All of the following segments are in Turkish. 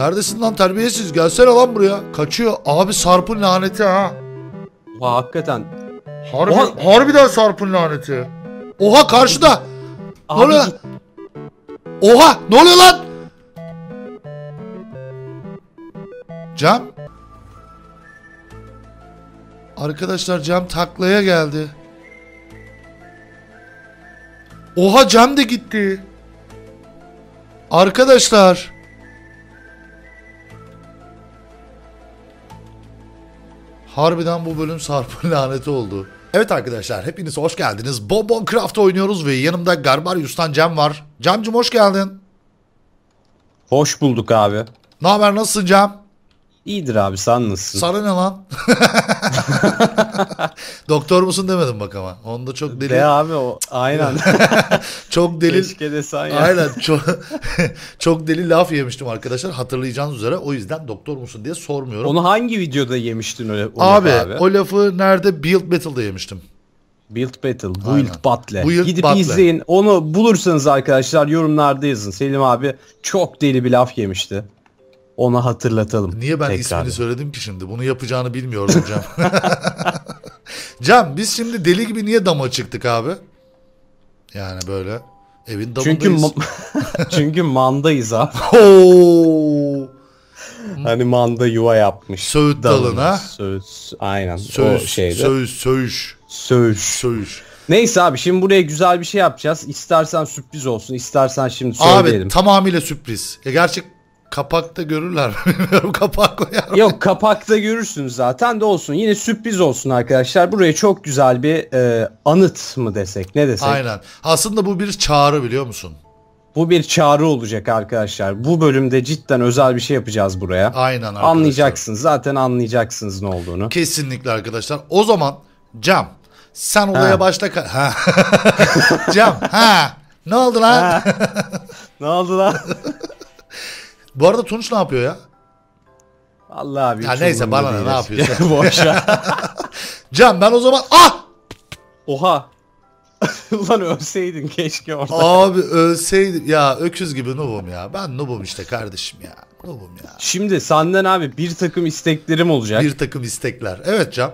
Neredesin lan terbiyesiz? Gelsene lan buraya. Kaçıyor. Abi Sarp'ın laneti ha. Oha hakikaten. Harbi, Oha. Harbiden Sarp'ın laneti. Oha karşıda. Abi. Ne oluyor? Oha ne oluyor lan? Cam. Arkadaşlar cam taklaya geldi. Oha cam da gitti. Arkadaşlar. Harbiden bu bölüm Sarp'ın laneti oldu. Evet arkadaşlar hepiniz hoş geldiniz. Bobo Craft oynuyoruz ve yanımda Garbarius'tan Cem var. Cem'cim hoş geldin. Hoş bulduk abi. Ne haber nasılsın Cem? İyidir abi sen nasılsın? Sana ne lan? Doktor musun demedim bak ama. Onda çok deli. De abi o aynen. çok deli. Keşke desen ya. Aynen çok, çok deli laf yemiştim arkadaşlar hatırlayacağınız üzere. O yüzden doktor musun diye sormuyorum. Onu hangi videoda yemiştin öyle? Abi, abi o lafı nerede Build Battle'da yemiştim. Build Battle, Build Aynen. Battle. Build Gidip Battle. izleyin. Onu bulursanız arkadaşlar yorumlarda yazın. Selim abi çok deli bir laf yemişti ona hatırlatalım. Niye ben tekrar. ismini söyledim ki şimdi? Bunu yapacağını bilmiyordum Cem. Cem biz şimdi deli gibi niye dama çıktık abi? Yani böyle evin damındayız. Çünkü, ma- çünkü mandayız abi. hani manda yuva yapmış. Söğüt dalına. Söğüt, aynen söğüş, o şeyde. Söğüş, söğüş. Söğüş. Söğüş. Neyse abi şimdi buraya güzel bir şey yapacağız. İstersen sürpriz olsun, istersen şimdi söyleyelim. Abi tamamıyla sürpriz. Ya e, gerçek Kapakta görürler bilmiyorum. Kapak koyar Yok kapakta görürsünüz zaten de olsun. Yine sürpriz olsun arkadaşlar. Buraya çok güzel bir e, anıt mı desek ne desek. Aynen. Aslında bu bir çağrı biliyor musun? Bu bir çağrı olacak arkadaşlar. Bu bölümde cidden özel bir şey yapacağız buraya. Aynen arkadaşlar. Anlayacaksınız. Zaten anlayacaksınız ne olduğunu. Kesinlikle arkadaşlar. O zaman Cam sen olaya ha. başla. ka- Ha. Cam ha. Ne oldu lan? Ha. ne oldu lan? Bu arada Tunç ne yapıyor ya? Allah abi. Ya neyse umurumda bana ne, ne yapıyorsun? Boş Can ben o zaman ah Oha. Ulan ölseydin keşke orada. abi ölseydim ya öküz gibi nubum ya. Ben nubum işte kardeşim ya. nubum ya. Şimdi senden abi bir takım isteklerim olacak. Bir takım istekler. Evet Can.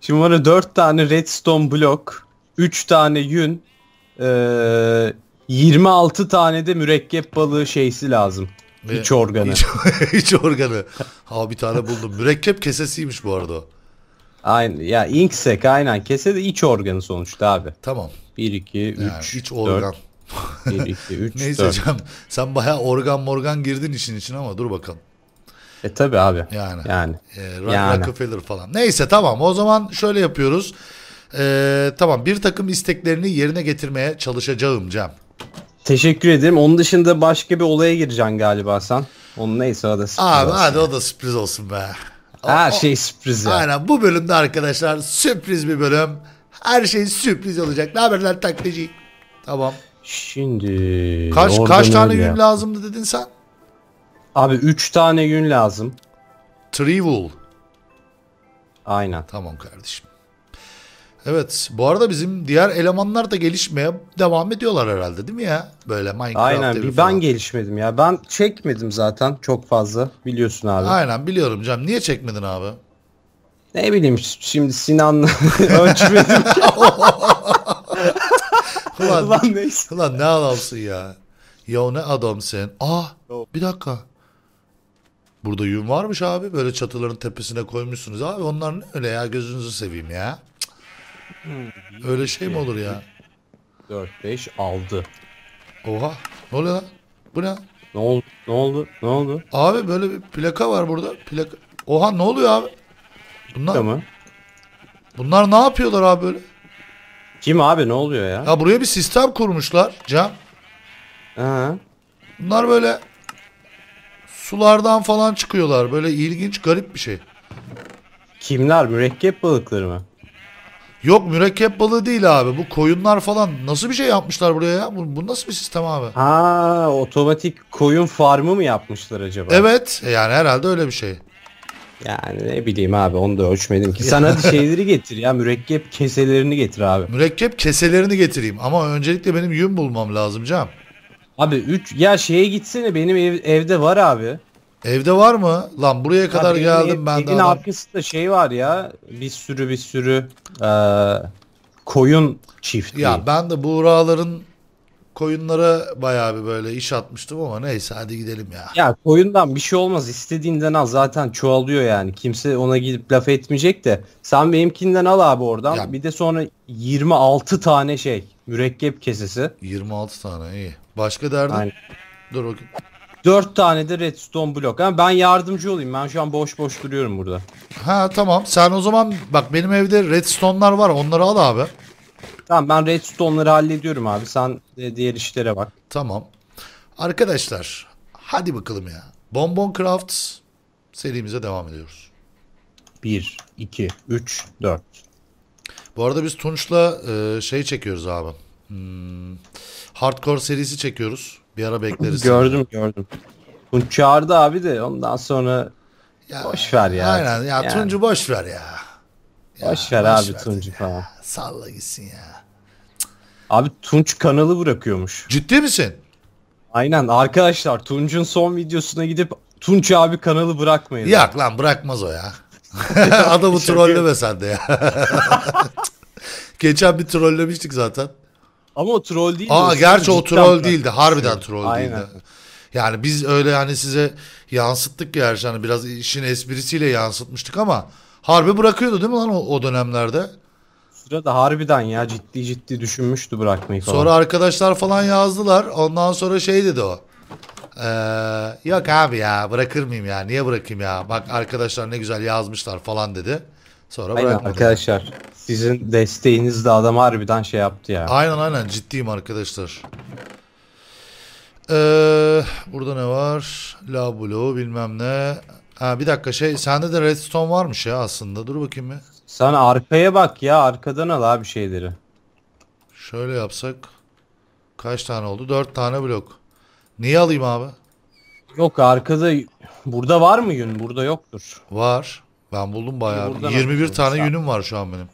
Şimdi bana dört tane redstone blok, üç tane yün, 26 tane de mürekkep balığı şeysi lazım. Ve iç organı. İç, organı. Ha bir tane buldum. Mürekkep kesesiymiş bu arada. Aynen ya inksek aynen kese de iç organı sonuçta abi. Tamam. 1 2 3 yani, iç 4. organ. 1 2 3 Neyse 4. Can, sen bayağı organ morgan girdin işin için ama dur bakalım. E tabi abi. Yani. Yani. E, yani. Rockefeller falan. Neyse tamam o zaman şöyle yapıyoruz. Ee, tamam bir takım isteklerini yerine getirmeye çalışacağım Cem. Teşekkür ederim. Onun dışında başka bir olaya gireceksin galiba sen. Onun neyse o da sürpriz Abi olsun. hadi o da sürpriz olsun be. O, Her şey sürpriz ya. Aynen bu bölümde arkadaşlar sürpriz bir bölüm. Her şey sürpriz olacak. Ne haberler taklacı? Tamam. Şimdi kaç kaç tane gün yaptım. lazımdı dedin sen? Abi 3 tane gün lazım. Trivial. Aynen. Tamam kardeşim. Evet bu arada bizim diğer elemanlar da gelişmeye devam ediyorlar herhalde değil mi ya? Böyle Minecraft Aynen bir ben gelişmedim ya. Ben çekmedim zaten çok fazla biliyorsun abi. Aynen biliyorum Cem. Niye çekmedin abi? Ne bileyim şimdi Sinan'la ölçmedim. ulan, ulan neyse. Ulan ne adamsın ya. Ya ne adamsın. Ah, bir dakika. Burada yün varmış abi. Böyle çatıların tepesine koymuşsunuz. Abi onlar ne öyle ya gözünüzü seveyim ya. Öyle şey mi olur ya? 4 5 6. Oha. Ne oluyor lan? Bu ne? Ne oldu? Ne oldu? Ne oldu? Abi böyle bir plaka var burada. Plaka. Oha ne oluyor abi? Bunlar Tamam. Bunlar ne yapıyorlar abi böyle? Kim abi ne oluyor ya? Ya buraya bir sistem kurmuşlar Cam. Ha. Bunlar böyle sulardan falan çıkıyorlar. Böyle ilginç garip bir şey. Kimler? Mürekkep balıkları mı? Yok mürekkep balığı değil abi. Bu koyunlar falan nasıl bir şey yapmışlar buraya ya? Bu, bu nasıl bir sistem abi? Ha otomatik koyun farmı mı yapmışlar acaba? Evet e, yani herhalde öyle bir şey. Yani ne bileyim abi onu da ölçmedim ki. Sen hadi şeyleri getir ya mürekkep keselerini getir abi. Mürekkep keselerini getireyim ama öncelikle benim yün bulmam lazım canım. Abi 3 ya şeye gitsene benim ev, evde var abi. Evde var mı? Lan buraya kadar Abi, geldim ben de. Evin adam. arkasında şey var ya bir sürü bir sürü e, koyun çiftliği. Ya ben de buğraların koyunlara bayağı bir böyle iş atmıştım ama neyse hadi gidelim ya. Ya koyundan bir şey olmaz istediğinden al zaten çoğalıyor yani kimse ona gidip laf etmeyecek de sen benimkinden al abi oradan ya. bir de sonra 26 tane şey mürekkep kesesi. 26 tane iyi. Başka derdin? Aynen. Dur bakayım. Dört tane de redstone blok. Ama ben yardımcı olayım. Ben şu an boş boş duruyorum burada. Ha tamam. Sen o zaman bak benim evde redstone'lar var. Onları al abi. Tamam ben redstone'ları hallediyorum abi. Sen e, diğer işlere bak. Tamam. Arkadaşlar hadi bakalım ya. Bonbon Craft serimize devam ediyoruz. 1, 2, 3, 4. Bu arada biz Tunç'la e, şey çekiyoruz abi. Hmm, hardcore serisi çekiyoruz. Bir ara bekleriz. Gördüm gördüm. Tunç çağırdı abi de ondan sonra ya, boş ver ya. Aynen ya yani. Tuncu boş ver ya. ya boş ver boş abi ver Tuncu ya. falan. Salla gitsin ya. Abi Tunç kanalı bırakıyormuş. Ciddi misin? Aynen arkadaşlar Tunç'un son videosuna gidip Tunç abi kanalı bırakmayın. Yok lan bırakmaz o ya. Adamı trollleme sen de ya. Geçen bir trollemiştik zaten. Ama o troll değil. Aa gerçi o troll değildi. Harbiden troll Aynen. değildi. Yani biz öyle yani size yansıttık ya hani biraz işin esprisiyle yansıtmıştık ama harbi bırakıyordu değil mi lan o, o dönemlerde? Sırada harbiden ya ciddi ciddi düşünmüştü bırakmayı falan. Sonra arkadaşlar falan yazdılar. Ondan sonra şey dedi o. Ee, yok abi ya bırakır mıyım ya niye bırakayım ya bak arkadaşlar ne güzel yazmışlar falan dedi. Sonra aynen arkadaşlar. Sizin desteğiniz de adam harbiden şey yaptı ya. Aynen aynen ciddiyim arkadaşlar. Ee, burada ne var? La Blue bilmem ne. Ha, bir dakika şey sende de redstone varmış ya aslında. Dur bakayım bir. Sen arkaya bak ya arkadan al abi şeyleri. Şöyle yapsak. Kaç tane oldu? Dört tane blok. Niye alayım abi? Yok arkada burada var mı yün? Burada yoktur. Var. Ben buldum bayağı. Buradan 21 tane sen. yünüm var şu an benim.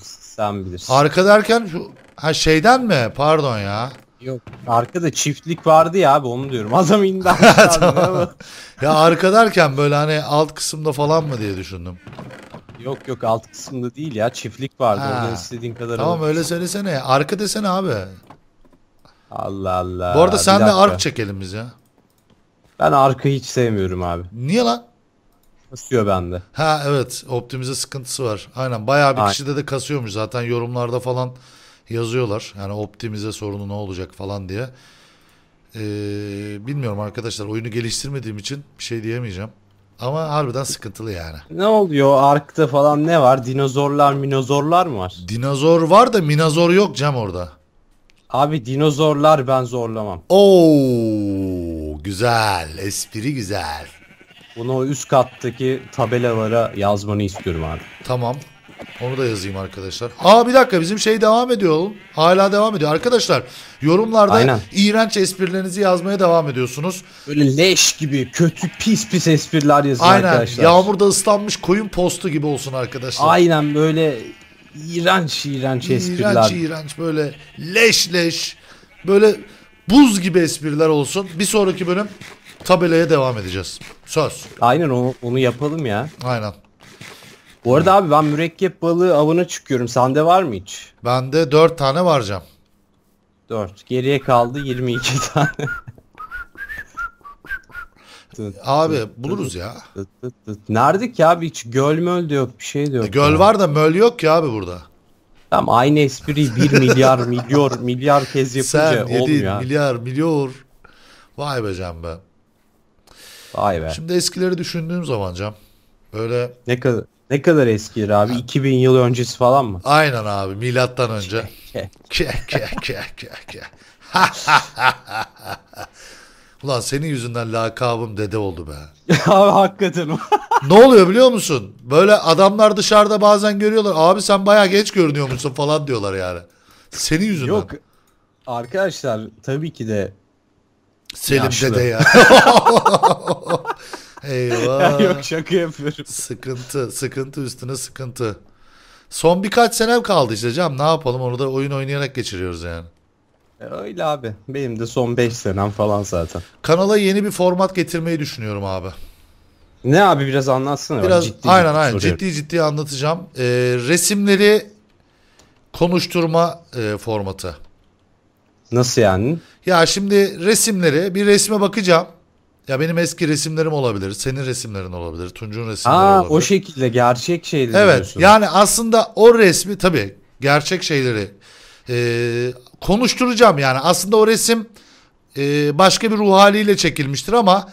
Sen bilirsin. Arka derken şu ha şeyden mi? Pardon ya. Yok arkada çiftlik vardı ya abi onu diyorum. Adam indi tamam. Ya arka derken böyle hani alt kısımda falan mı diye düşündüm. Yok yok alt kısımda değil ya çiftlik vardı. istediğin kadar Tamam alırsın. öyle söylesene. Arka desene abi. Allah Allah. Bu arada sen de ark çekelim biz ya. Ben arkayı hiç sevmiyorum abi. Niye lan? kasıyor bende. Ha evet optimize sıkıntısı var. Aynen bayağı bir Aynen. kişide de kasıyormuş zaten yorumlarda falan yazıyorlar. Yani optimize sorunu ne olacak falan diye. Ee, bilmiyorum arkadaşlar oyunu geliştirmediğim için bir şey diyemeyeceğim. Ama harbiden sıkıntılı yani. Ne oluyor? Arkta falan ne var? Dinozorlar, minozorlar mı var? Dinozor var da minozor yok Cem orada. Abi dinozorlar ben zorlamam. Oo güzel. Espri güzel. Bunu o üst kattaki tabelalara yazmanı istiyorum abi. Tamam. Onu da yazayım arkadaşlar. Aa bir dakika bizim şey devam ediyor oğlum. Hala devam ediyor. Arkadaşlar yorumlarda Aynen. iğrenç esprilerinizi yazmaya devam ediyorsunuz. Böyle leş gibi kötü pis pis espriler yazın Aynen. arkadaşlar. Yağmurda ıslanmış koyun postu gibi olsun arkadaşlar. Aynen böyle iğrenç iğrenç espriler. İğrenç iğrenç böyle leş leş böyle buz gibi espriler olsun. Bir sonraki bölüm tabelaya devam edeceğiz. Söz. Aynen onu, onu yapalım ya. Aynen. Bu arada abi ben mürekkep balığı avına çıkıyorum. Sende var mı hiç? Bende 4 tane varacağım. 4. Geriye kaldı 22 tane. abi buluruz ya. Nerede ki abi hiç göl möl de yok bir şey de yok. E, göl var da möl yok ki abi burada. Tamam aynı espriyi 1 milyar milyar milyar kez yapınca Sen 7 olmuyor. Sen milyar milyar. Vay be canım ben. Vay be. Şimdi eskileri düşündüğüm zaman cam böyle... Ne kadar ne kadar eskidir abi? 2000 yıl öncesi falan mı? Aynen abi milattan önce. Ke ke ke ke ke. Ulan senin yüzünden lakabım dede oldu be. Abi hakikaten. ne oluyor biliyor musun? Böyle adamlar dışarıda bazen görüyorlar. Abi sen bayağı genç görünüyormuşsun falan diyorlar yani. Senin yüzünden. Yok. Arkadaşlar tabii ki de Selim Yaşlı. dede ya. Eyvah. Ya yok şaka yapıyorum. Sıkıntı, sıkıntı üstüne sıkıntı. Son birkaç senem kaldı işte Cem. Ne yapalım onu da oyun oynayarak geçiriyoruz yani. E, öyle abi. Benim de son 5 senem falan zaten. Kanala yeni bir format getirmeyi düşünüyorum abi. Ne abi biraz anlatsana. Biraz, ciddi aynen aynen ciddi ciddi anlatacağım. Ee, resimleri konuşturma e, formatı. Nasıl yani? Ya şimdi resimleri bir resme bakacağım. Ya benim eski resimlerim olabilir, senin resimlerin olabilir, Tunç'un resimleri Aa, olabilir. o şekilde gerçek şeyleri Evet diyorsun. yani aslında o resmi tabii gerçek şeyleri e, konuşturacağım yani. Aslında o resim e, başka bir ruh haliyle çekilmiştir ama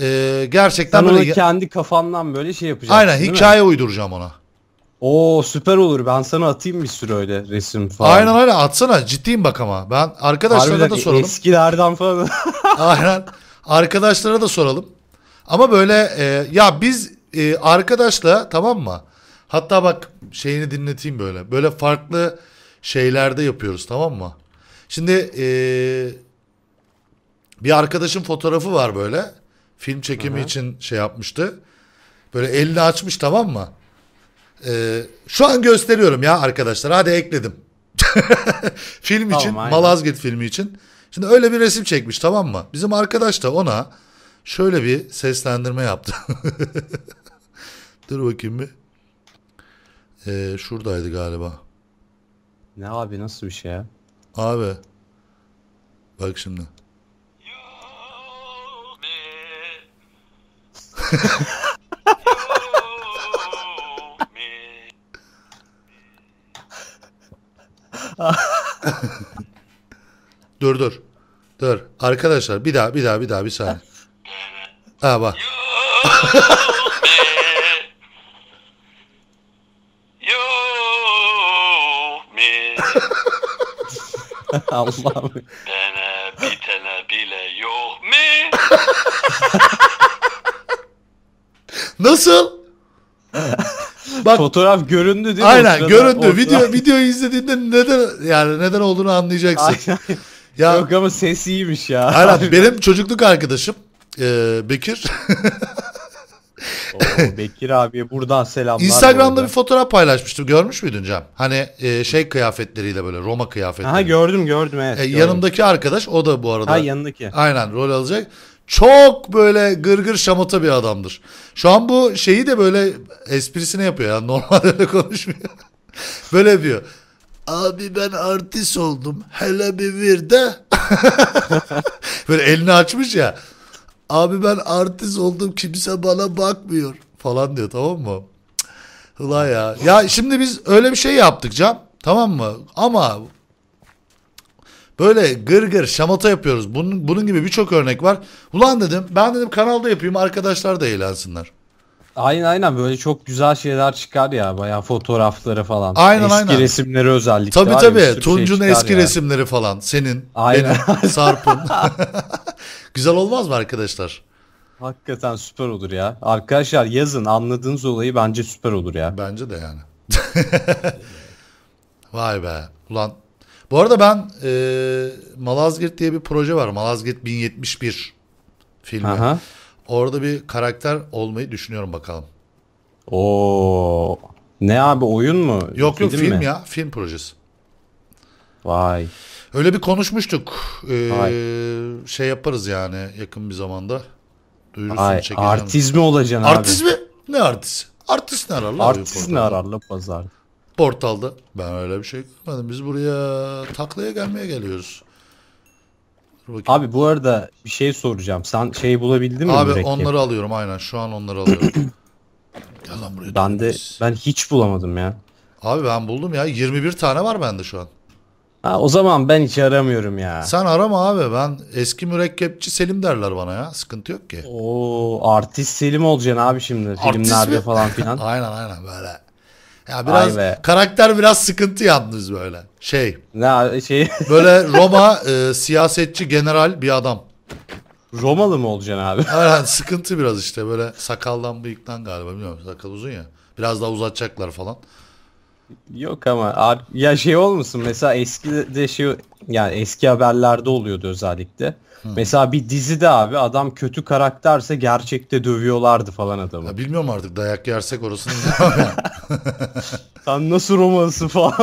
e, gerçekten Sen böyle... kendi kafandan böyle şey yapacağım. Aynen hikaye mi? uyduracağım ona. Oo süper olur. Ben sana atayım bir sürü öyle resim falan. Aynen öyle atsana. Ciddiyim bak ama. Ben arkadaşlara da soralım. Eskilerden falan. Aynen. Arkadaşlara da soralım. Ama böyle e, ya biz e, arkadaşla tamam mı? Hatta bak şeyini dinleteyim böyle. Böyle farklı şeylerde yapıyoruz tamam mı? Şimdi e, bir arkadaşın fotoğrafı var böyle. Film çekimi Hı-hı. için şey yapmıştı. Böyle elini açmış tamam mı? Ee, şu an gösteriyorum ya arkadaşlar. Hadi ekledim. film tamam, için aynen. Malazgirt filmi için. Şimdi öyle bir resim çekmiş tamam mı? Bizim arkadaş da ona şöyle bir seslendirme yaptı. Dur bakayım bir. Ee, şuradaydı galiba. Ne abi nasıl bir şey ya? Abi. Bak şimdi. dur dur. Dur. Arkadaşlar bir daha bir daha bir daha bir saniye. Ha bak. Allah'ım. Dene bitene bile yok mi? Nasıl? Bak, Fotoğraf göründü değil mi? Aynen göründü. Video, videoyu izlediğinde neden yani neden olduğunu anlayacaksın. Ya, Yok ama ses iyiymiş ya. Aynen benim çocukluk arkadaşım e, Bekir. Oo, Bekir abi buradan selamlar. Instagram'da buradan. bir fotoğraf paylaşmıştım. Görmüş müydün Cem? Hani e, şey kıyafetleriyle böyle Roma kıyafetleri. Ha gördüm gördüm evet. E, gördüm. yanımdaki arkadaş o da bu arada. Ha yanındaki. Aynen rol alacak çok böyle gırgır şamata bir adamdır. Şu an bu şeyi de böyle esprisine yapıyor ya. Normal öyle konuşmuyor. böyle diyor. Abi ben artist oldum. Hele bir vir de. böyle elini açmış ya. Abi ben artist oldum. Kimse bana bakmıyor. Falan diyor tamam mı? Hıla ya. Ya şimdi biz öyle bir şey yaptık Cam. Tamam mı? Ama Böyle gır gır şamata yapıyoruz. Bunun, bunun gibi birçok örnek var. Ulan dedim ben dedim kanalda yapayım arkadaşlar da eğlensinler. Aynen aynen böyle çok güzel şeyler çıkar ya bayağı fotoğrafları falan. Aynen eski aynen. Eski resimleri özellikle. Tabii tabii Tunç'un şey eski yani. resimleri falan senin, aynen. benim, Sarp'ın. güzel olmaz mı arkadaşlar? Hakikaten süper olur ya. Arkadaşlar yazın anladığınız olayı bence süper olur ya. Bence de yani. Vay be. Ulan bu arada ben e, Malazgirt diye bir proje var. Malazgirt 1071 filmi. Aha. Orada bir karakter olmayı düşünüyorum bakalım. Oo. Ne abi oyun mu? Yok yok film mi? ya. Film projesi. Vay. Öyle bir konuşmuştuk. Ee, şey yaparız yani yakın bir zamanda. Duyurusunu Ay, çekeceğim. Artist mi olacaksın artist abi? Artiz mi? Ne artiz? Artist ne arar lan? Artist ne arar lan portalda. Ben öyle bir şey görmedim. Biz buraya taklaya gelmeye geliyoruz. Abi bu arada bir şey soracağım. Sen şeyi bulabildin mi? Abi mürekkep? onları alıyorum aynen. Şu an onları alıyorum. Gel lan buraya. Ben de biz. ben hiç bulamadım ya. Abi ben buldum ya. 21 tane var bende şu an. Ha o zaman ben hiç aramıyorum ya. Sen arama abi. Ben eski mürekkepçi Selim derler bana ya. Sıkıntı yok ki. Oo artist Selim olacaksın abi şimdi. Artist Filmlerde mi? falan filan. aynen aynen böyle. Ya biraz karakter biraz sıkıntı yalnız böyle. Şey. Ne şey? Böyle Roma e, siyasetçi general bir adam. Romalı mı olacaksın abi? Aynen sıkıntı biraz işte böyle sakaldan bıyıktan galiba bilmiyorum sakal uzun ya. Biraz daha uzatacaklar falan. Yok ama ya şey olmasın mesela eski de şey yani eski haberlerde oluyordu özellikle. Hı. Mesela bir dizide abi adam kötü karakterse gerçekte dövüyorlardı falan adamı. Ya bilmiyorum artık dayak yersek orasını bilmiyorum Sen nasıl Romalısın falan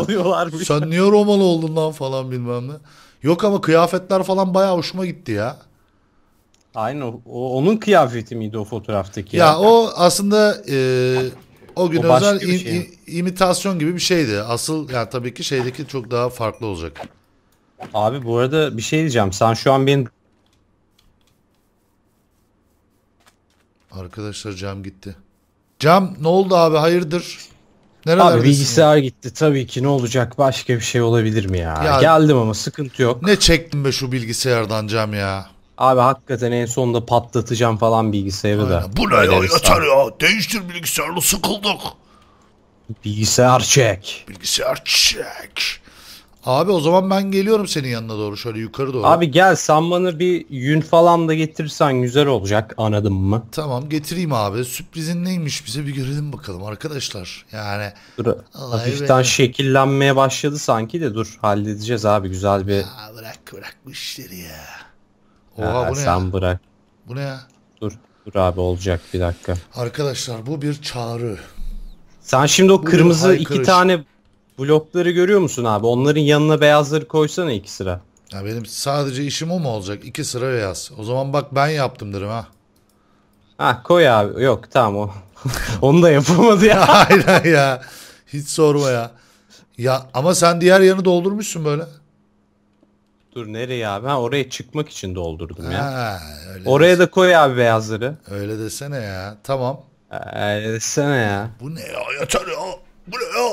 oluyorlarmış. Sen niye Romalı oldun lan falan bilmem ne. Yok ama kıyafetler falan bayağı hoşuma gitti ya. Aynen o, o onun kıyafeti miydi o fotoğraftaki? Ya, ya? o aslında e, o gün o özel im, şey. imitasyon gibi bir şeydi. Asıl yani tabii ki şeydeki çok daha farklı olacak. Abi bu arada bir şey diyeceğim. Sen şu an benim... Arkadaşlar cam gitti. Cam ne oldu abi hayırdır? Nerelerdesin? Abi bilgisayar ya? gitti tabii ki ne olacak başka bir şey olabilir mi ya? ya Geldim ama sıkıntı yok. Ne çektim be şu bilgisayardan cam ya? Abi hakikaten en sonunda patlatacağım falan bilgisayarı da. Bu ne ya yeter ya. Değiştir bilgisayarını sıkıldık. Bilgisayar çek. Bilgisayar çek. Abi o zaman ben geliyorum senin yanına doğru şöyle yukarı doğru. Abi gel sen bana bir yün falan da getirirsen güzel olacak anladın mı? Tamam getireyim abi. Sürprizin neymiş bize bir görelim bakalım arkadaşlar. Yani dur, hafiften be. şekillenmeye başladı sanki de dur halledeceğiz abi güzel bir. Ya bırak bırak bu işleri ya. Oha Aa, bu ne sen bırak. Bu ne ya? Dur. Dur abi olacak bir dakika. Arkadaşlar bu bir çağrı. Sen şimdi o Bu kırmızı iki tane blokları görüyor musun abi? Onların yanına beyazları koysana iki sıra. Ya benim sadece işim o mu olacak? İki sıra beyaz. O zaman bak ben yaptım derim ha. Ha koy abi. Yok tamam o. Onu da yapamadı ya. Aynen ya. Hiç sorma ya. Ya ama sen diğer yanı doldurmuşsun böyle. Dur nereye abi? Ha oraya çıkmak için doldurdum ya. öyle Oraya desene. da koy abi beyazları. Öyle desene ya. Tamam. Ee, desene ya. Bu ne ya? Yeter ya. Bu ne ya?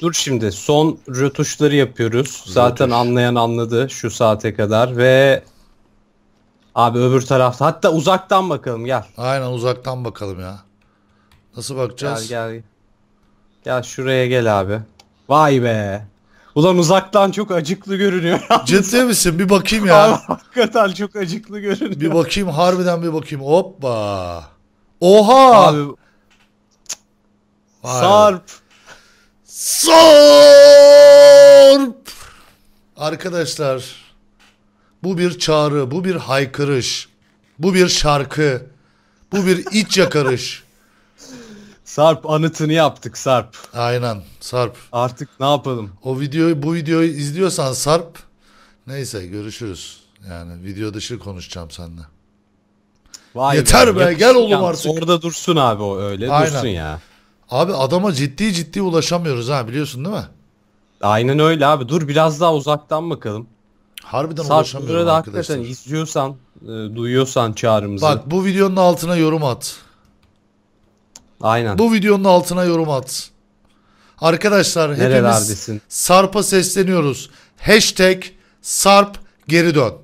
Dur şimdi son rötuşları yapıyoruz. Zaten anlayan anladı şu saate kadar ve abi öbür tarafta hatta uzaktan bakalım gel. Aynen uzaktan bakalım ya. Nasıl bakacağız? Gel gel. Gel şuraya gel abi. Vay be. Ulan uzaktan çok acıklı görünüyor. Ciddi misin? Bir bakayım ya. Hakikaten çok acıklı görünüyor. Bir bakayım harbiden bir bakayım. Hoppa. Oha. Abi. Vay. Sarp. Sarp. Arkadaşlar bu bir çağrı, bu bir haykırış, bu bir şarkı, bu bir iç yakarış. Sarp anıtını yaptık Sarp. Aynen. Sarp. Artık ne yapalım? O videoyu bu videoyu izliyorsan Sarp. Neyse görüşürüz. Yani video dışı konuşacağım seninle. Vay Yeter be, be gel oğlum artık. Orada dursun abi o öyle Aynen. dursun ya. Abi adama ciddi ciddi ulaşamıyoruz ha biliyorsun değil mi? Aynen öyle abi dur biraz daha uzaktan bakalım. Harbiden Sarp ulaşamıyorum da arkadaşlar. Hakikaten izliyorsan, e, duyuyorsan çağrımızı. Bak bu videonun altına yorum at. Aynen. Bu videonun altına yorum at. Arkadaşlar hepimiz Sarp'a sesleniyoruz. Hashtag Sarp geri dön.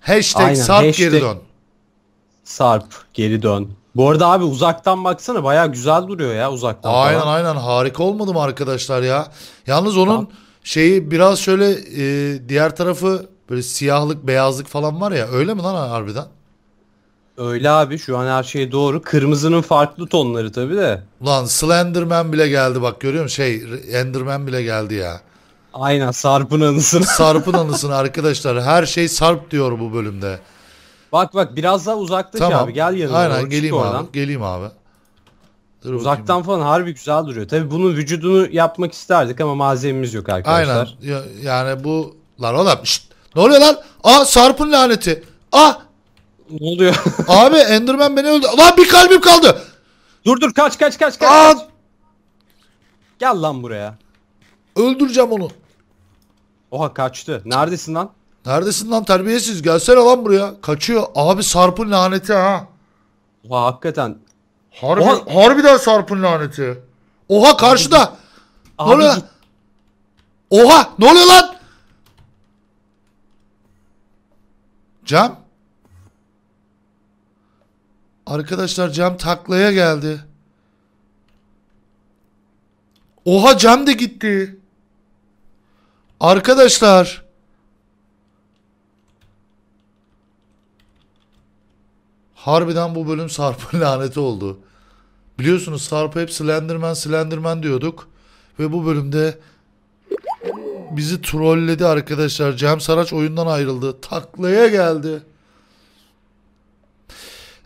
Hashtag Aynen, Sarp hashtag geri dön. Sarp geri dön. Bu arada abi uzaktan baksana baya güzel duruyor ya uzaktan. Aynen falan. aynen harika olmadı mı arkadaşlar ya? Yalnız onun tamam. şeyi biraz şöyle e, diğer tarafı böyle siyahlık beyazlık falan var ya öyle mi lan harbiden? Öyle abi şu an her şey doğru. Kırmızının farklı tonları tabi de. Lan Slenderman bile geldi bak görüyor musun? Şey Enderman bile geldi ya. Aynen Sarp'ın anısını. Sarp'ın anısını arkadaşlar. Her şey Sarp diyor bu bölümde. Bak bak biraz daha uzaklaş tamam. abi gel yanıma. Aynen doğru, geleyim abi. Oradan. Geleyim abi. Dur Uzaktan bakayım. falan harbi güzel duruyor. Tabi bunun vücudunu yapmak isterdik ama malzememiz yok arkadaşlar. Aynen. Yani bu lan oğlum şşt. ne oluyor lan? Aa Sarp'ın laneti. Ah ne oluyor? Abi Enderman beni öldü. Lan bir kalbim kaldı. Dur dur kaç kaç kaç kaç. Aa! Gel lan buraya. Öldüreceğim onu. Oha kaçtı. Neredesin lan? Neredesin lan terbiyesiz? Gelsene lan buraya. Kaçıyor. Abi Sarp'ın laneti ha. Oha hakikaten. Harbi, Oha. Harbiden Sarp'ın laneti. Oha karşıda. Abi, ne Oha ne oluyor lan? Cam. Arkadaşlar cam taklaya geldi. Oha cam da gitti. Arkadaşlar. Harbiden bu bölüm Sarp'ın laneti oldu. Biliyorsunuz Sarp hep Slenderman Slenderman diyorduk. Ve bu bölümde bizi trolledi arkadaşlar. Cem Saraç oyundan ayrıldı. Taklaya geldi.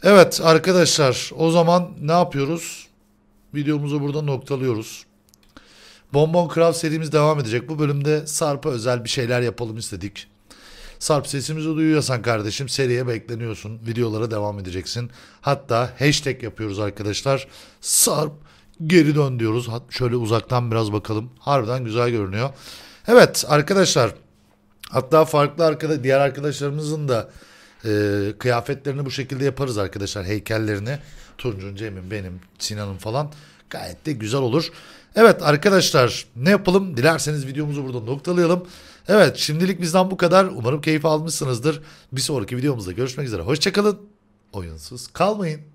Evet arkadaşlar o zaman ne yapıyoruz? Videomuzu burada noktalıyoruz. Bonbon Craft serimiz devam edecek. Bu bölümde Sarp'a özel bir şeyler yapalım istedik. Sarp sesimizi duyuyorsan kardeşim seriye bekleniyorsun. Videolara devam edeceksin. Hatta hashtag yapıyoruz arkadaşlar. Sarp geri dön diyoruz. Şöyle uzaktan biraz bakalım. Harbiden güzel görünüyor. Evet arkadaşlar hatta farklı arkada diğer arkadaşlarımızın da e, kıyafetlerini bu şekilde yaparız arkadaşlar heykellerini. Tuncun, Cem'in, benim, Sinan'ın falan gayet de güzel olur. Evet arkadaşlar ne yapalım? Dilerseniz videomuzu burada noktalayalım. Evet şimdilik bizden bu kadar. Umarım keyif almışsınızdır. Bir sonraki videomuzda görüşmek üzere. Hoşçakalın. Oyunsuz kalmayın.